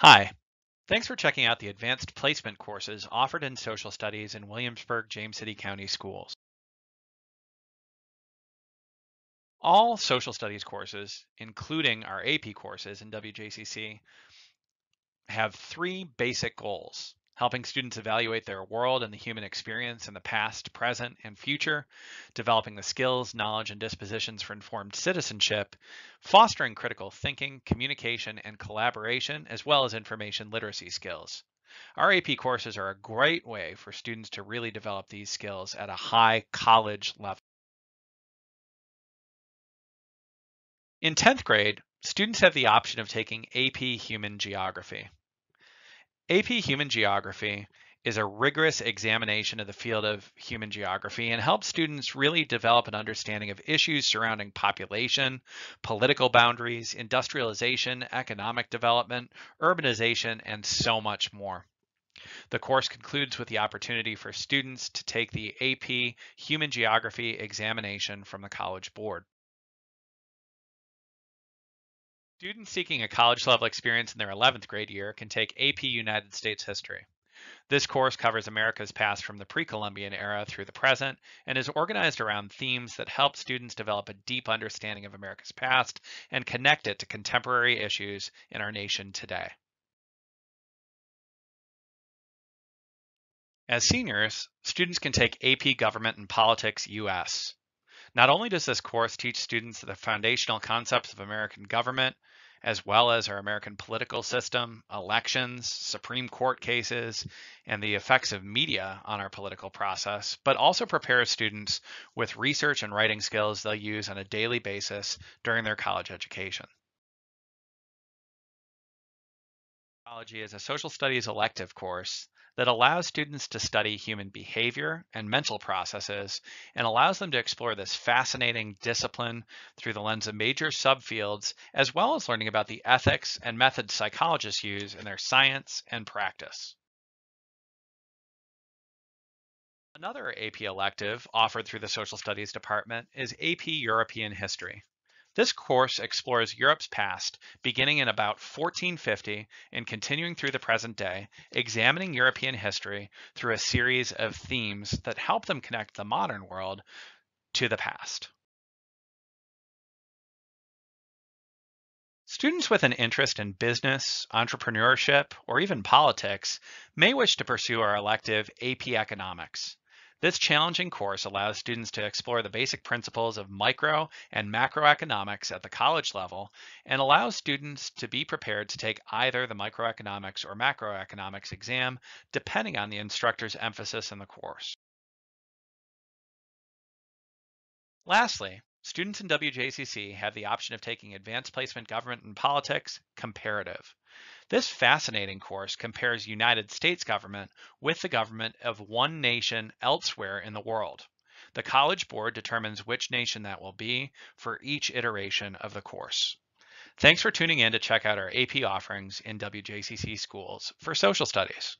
Hi, thanks for checking out the advanced placement courses offered in social studies in Williamsburg, James City County schools. All social studies courses, including our AP courses in WJCC, have three basic goals helping students evaluate their world and the human experience in the past, present, and future, developing the skills, knowledge, and dispositions for informed citizenship, fostering critical thinking, communication, and collaboration, as well as information literacy skills. Our AP courses are a great way for students to really develop these skills at a high college level. In 10th grade, students have the option of taking AP Human Geography. AP Human Geography is a rigorous examination of the field of human geography and helps students really develop an understanding of issues surrounding population, political boundaries, industrialization, economic development, urbanization, and so much more. The course concludes with the opportunity for students to take the AP Human Geography examination from the College Board. Students seeking a college level experience in their 11th grade year can take AP United States History. This course covers America's past from the pre Columbian era through the present and is organized around themes that help students develop a deep understanding of America's past and connect it to contemporary issues in our nation today. As seniors, students can take AP Government and Politics US. Not only does this course teach students the foundational concepts of American government, as well as our American political system, elections, Supreme Court cases, and the effects of media on our political process, but also prepares students with research and writing skills they'll use on a daily basis during their college education. Sociology is a social studies elective course that allows students to study human behavior and mental processes and allows them to explore this fascinating discipline through the lens of major subfields, as well as learning about the ethics and methods psychologists use in their science and practice. Another AP elective offered through the Social Studies Department is AP European History. This course explores Europe's past, beginning in about 1450 and continuing through the present day, examining European history through a series of themes that help them connect the modern world to the past. Students with an interest in business, entrepreneurship, or even politics may wish to pursue our elective AP Economics. This challenging course allows students to explore the basic principles of micro and macroeconomics at the college level and allows students to be prepared to take either the microeconomics or macroeconomics exam, depending on the instructor's emphasis in the course. Lastly, Students in WJCC have the option of taking Advanced Placement Government and Politics Comparative. This fascinating course compares United States government with the government of one nation elsewhere in the world. The College Board determines which nation that will be for each iteration of the course. Thanks for tuning in to check out our AP offerings in WJCC schools for social studies.